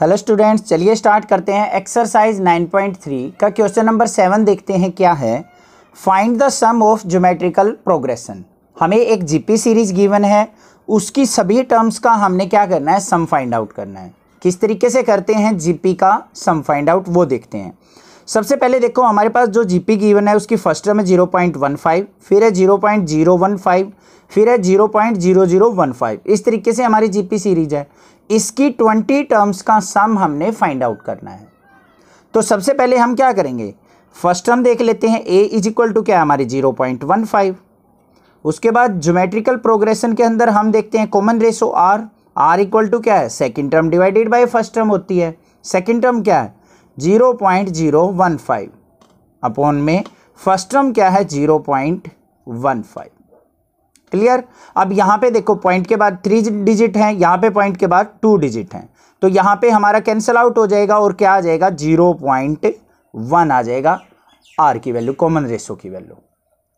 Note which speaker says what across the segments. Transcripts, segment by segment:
Speaker 1: hello students चलिए start करते हैं एक्सरसाइज 9.3 का क्वेश्चन नंबर सेवन देखते हैं क्या है find the sum of geometrical progression हमें एक जीपी सीरीज गिवन है उसकी सभी टर्म्स का हमने क्या करना है सम फाइंड आउट करना है किस तरीके से करते हैं जीपी का सम फाइंड आउट वो देखते हैं सबसे पहले देखो हमारे पास जो जी गिवन है उसकी फर्स्ट टर्म है जीरो पॉइंट वन फाइव फिर है zero point zero one five फिर है zero point zero zero one five इस तरीके से हमारी जीपी सीरीज है इसकी ट्वेंटी टर्म्स का सम हमने फाइंड आउट करना है तो सबसे पहले हम क्या करेंगे फर्स्ट टर्म देख लेते हैं ए इज इक्वल टू क्या है हमारी जीरो पॉइंट वन फाइव उसके बाद ज्योमेट्रिकल प्रोग्रेशन के अंदर हम देखते हैं common ratio R R equal to क्या है second term divided by first term होती है सेकेंड टर्म क्या है zero point zero one five upon में फर्स्ट टर्म क्या है zero point one five clear अब यहाँ पे देखो पॉइंट के बाद थ्री डिजिट हैं यहाँ पे पॉइंट के बाद टू डिजिट हैं तो यहाँ पे हमारा कैंसिल आउट हो जाएगा और क्या आ जाएगा जीरो पॉइंट वन आ जाएगा आर की वैल्यू कॉमन रेशो की वैल्यू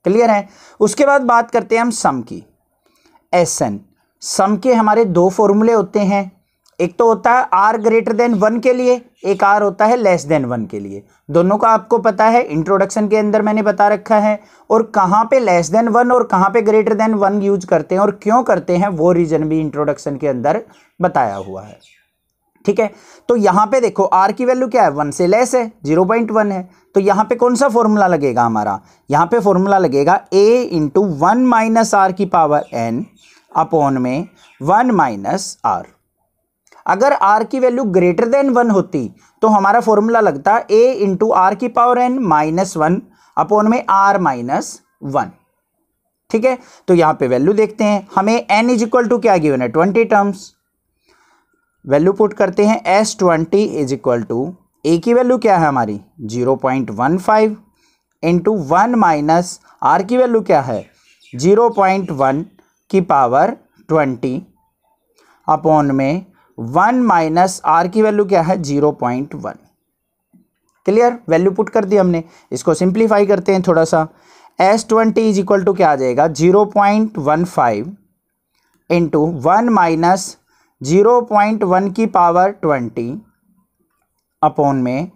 Speaker 1: क्लियर है उसके बाद बात करते हैं हम सम की एस एन सम के हमारे दो फॉर्मूले होते हैं एक तो होता है आर ग्रेटर देन वन के लिए एक आर होता है लेस देन वन के लिए दोनों का आपको पता है इंट्रोडक्शन के अंदर मैंने बता रखा है और कहाँ पे लेस देन वन और कहाँ पे ग्रेटर देन वन यूज करते हैं और क्यों करते हैं वो रीजन भी इंट्रोडक्शन के अंदर बताया हुआ है ठीक है तो यहाँ पे देखो आर की वैल्यू क्या है वन से लेस है जीरो पॉइंट वन है तो यहाँ पे कौन सा फॉर्मूला लगेगा हमारा यहाँ पे फॉर्मूला लगेगा a into one minus R की पावर एन अपॉन में वन माइनस आर अगर आर की वैल्यू ग्रेटर देन वन होती तो हमारा फॉर्मूला लगता ए इंटू आर की power N minus one upon में आर माइनस वन ठीक है तो यहां पे वैल्यू देखते हैं हमें एन इज इक्वल टू क्या गिवन है ट्वेंटी टर्म्स वैल्यू पुट करते हैं S twenty is equal to A की वैल्यू क्या है हमारी zero point one five into one minus R की वैल्यू क्या है जीरो पॉइंट वन की पावर ट्वेंटी अपॉन में वन माइनस आर की वैल्यू क्या है zero point one clear value put कर दी हमने इसको सिंप्लीफाई करते हैं थोड़ा सा S twenty is equal to क्या आ जाएगा zero point one five into one minus zero point one की पावर ट्वेंटी अपॉन में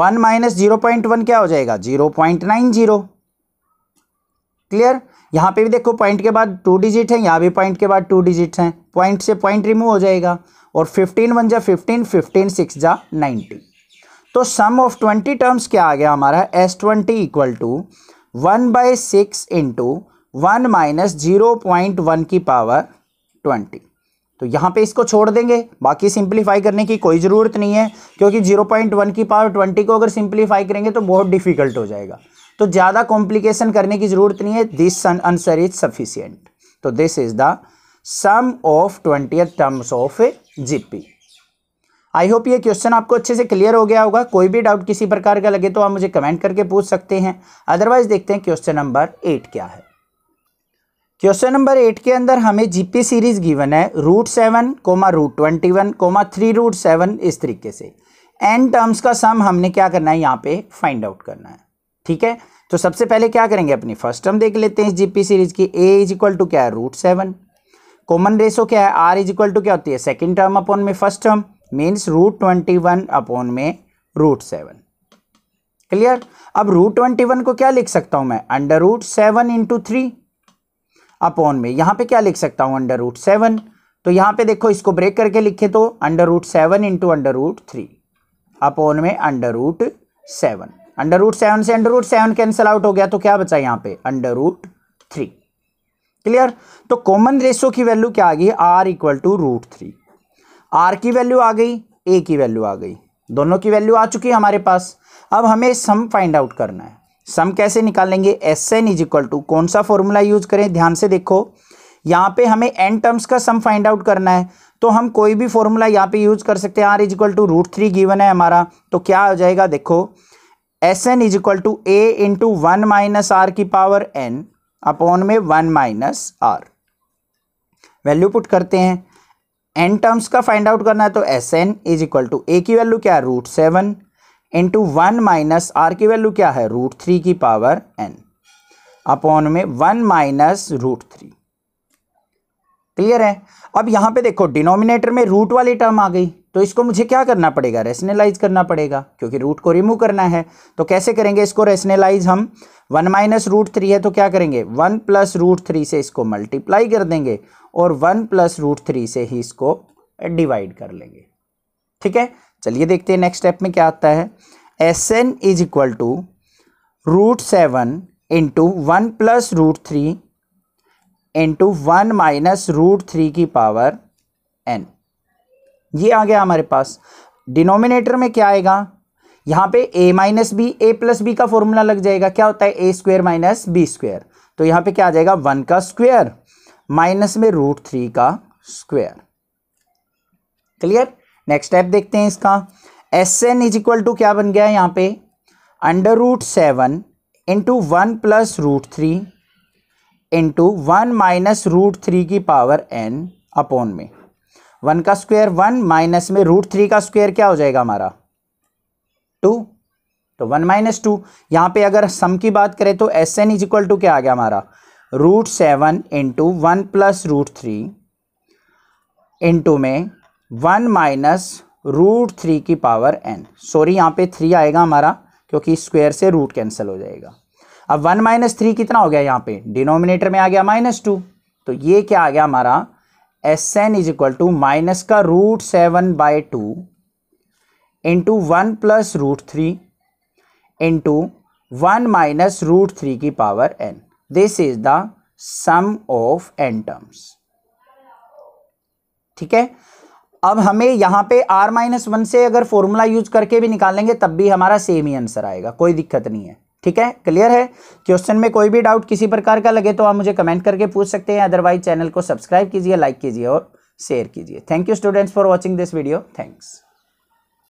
Speaker 1: one minus zero point one क्या हो जाएगा zero point nine zero clear यहाँ पे भी देखो पॉइंट के बाद टू डिजिट है यहाँ भी पॉइंट के बाद टू डिजिट हैं पॉइंट से पॉइंट रिमूव हो जाएगा और फिफ्टीन वन जा फिफ्टीन फिफ्टीन सिक्स जा नाइन्टी तो सम ऑफ ट्वेंटी टर्म्स क्या आ गया हमारा S twenty equal to one by six into one minus zero point one की पावर ट्वेंटी तो यहाँ पे इसको छोड़ देंगे बाकी सिंप्लीफाई करने की कोई ज़रूरत नहीं है क्योंकि जीरो पॉइंट वन की पावर ट्वेंटी को अगर सिंप्लीफाई करेंगे तो बहुत डिफिकल्ट हो जाएगा तो ज़्यादा कॉम्प्लिकेशन करने की ज़रूरत नहीं है दिस आंसर इज सफिशियंट तो this is the sum of twenty terms of a GP I hope ये क्वेश्चन आपको अच्छे से क्लियर हो गया होगा कोई भी डाउट किसी प्रकार का लगे तो आप मुझे कमेंट करके पूछ सकते हैं अदरवाइज देखते हैं क्वेश्चन नंबर एट क्या है क्वेश्चन नंबर एट के अंदर हमें जीपी सीरीज गिवन है root seven comma root twenty one comma three root seven इस तरीके से एन टर्म्स का सम हमने क्या करना है यहाँ पे फाइंड आउट करना है ठीक है तो सबसे पहले क्या करेंगे अपनी फर्स्ट टर्म देख लेते हैं इस जीपी सीरीज की ए इज इक्वल टू क्या है रूट सेवन कॉमन रेशो क्या है आर इज इक्वल टू क्या होती है सेकेंड टर्म अपॉन में first term means root twenty one upon में रूट सेवन क्लियर अब रूट ट्वेंटी वन को क्या लिख सकता हूं मैं under root seven into three upon में यहां पे क्या लिख सकता हूं अंडर रूट सेवन तो यहां पे देखो इसको ब्रेक करके लिखे तो under root seven into under root three upon में under root seven under root seven से under root seven cancel out हो गया तो क्या बचा यहां पे अंडर रूट थ्री क्लियर तो कॉमन रेशो की वैल्यू क्या आ गई R equal to root three R की वैल्यू आ गई ए की वैल्यू आ गई दोनों की वैल्यू आ चुकी है हमारे पास अब हमें सम फाइंड आउट करना है सम कैसे निकालेंगे S N is equal to कौन सा फॉर्मूला यूज करें ध्यान से देखो यहाँ पे हमें एन टर्म्स का सम फाइंड आउट करना है तो हम कोई भी फॉर्मूला यहाँ पे यूज कर सकते हैं R is equal to root three given है हमारा तो क्या हो जाएगा देखो S N is equal to A into one minus R की पावर एन अपॉन में one minus R value put करते हैं एन टर्म्स का फाइंड आउट करना है तो S N is equal to A की वैल्यू क्या है root seven into one minus R की वैल्यू क्या है रूट थ्री की पावर एन अपॉन में one minus root three clear है अब यहां पे देखो डिनोमिनेटर में रूट वाली टर्म आ गई तो इसको मुझे क्या करना पड़ेगा रेशनलाइज करना पड़ेगा क्योंकि रूट को रिमूव करना है तो कैसे करेंगे इसको रेशनलाइज हम वन माइनस रूट थ्री है तो क्या करेंगे वन प्लस रूट थ्री से इसको मल्टीप्लाई कर देंगे और वन प्लस रूट थ्री से ही इसको डिवाइड कर लेंगे ठीक है चलिए देखते हैं नेक्स्ट स्टेप में क्या आता है S N is equal to root seven into one plus root three into one minus root three की पावर एन ये आ गया हमारे पास डिनोमिनेटर में क्या आएगा यहाँ पे a minus B A plus B का फॉर्मूला लग जाएगा क्या होता है A square minus B square तो यहाँ पे क्या आ जाएगा वन का स्क्वेयर माइनस में रूट थ्री का स्क्वेयर क्लियर नेक्स्ट स्टेप देखते हैं इसका S N is equal to क्या बन गया है यहाँ पे under root seven into one plus root three into one minus root three की पावर एन अपॉन में वन का स्क्वायर वन माइनस में रूट थ्री का स्क्वायर क्या हो जाएगा हमारा टू तो वन माइनस टू यहाँ पे अगर सम की बात करें तो S N is equal to क्या आ गया हमारा root seven into one plus root three into में वन माइनस रूट थ्री की पावर एन सॉरी यहाँ पे थ्री आएगा हमारा क्योंकि स्क्वायर से रूट कैंसिल हो जाएगा अब वन माइनस थ्री कितना हो गया यहाँ पे डिनोमिनेटर में आ गया माइनस टू तो ये क्या आ गया हमारा S N is equal to minus का root seven by two into one plus root three into one minus root three की power N this is the sum of N terms ठीक है अब हमें यहां पे आर माइनस वन से अगर फॉर्मूला यूज करके भी निकालेंगे तब भी हमारा सेम ही आंसर आएगा कोई दिक्कत नहीं है ठीक है क्लियर है क्वेश्चन में कोई भी डाउट किसी प्रकार का लगे तो आप मुझे कमेंट करके पूछ सकते हैं अदरवाइज चैनल को सब्सक्राइब कीजिए लाइक कीजिए और शेयर कीजिए thank you students for watching this video thanks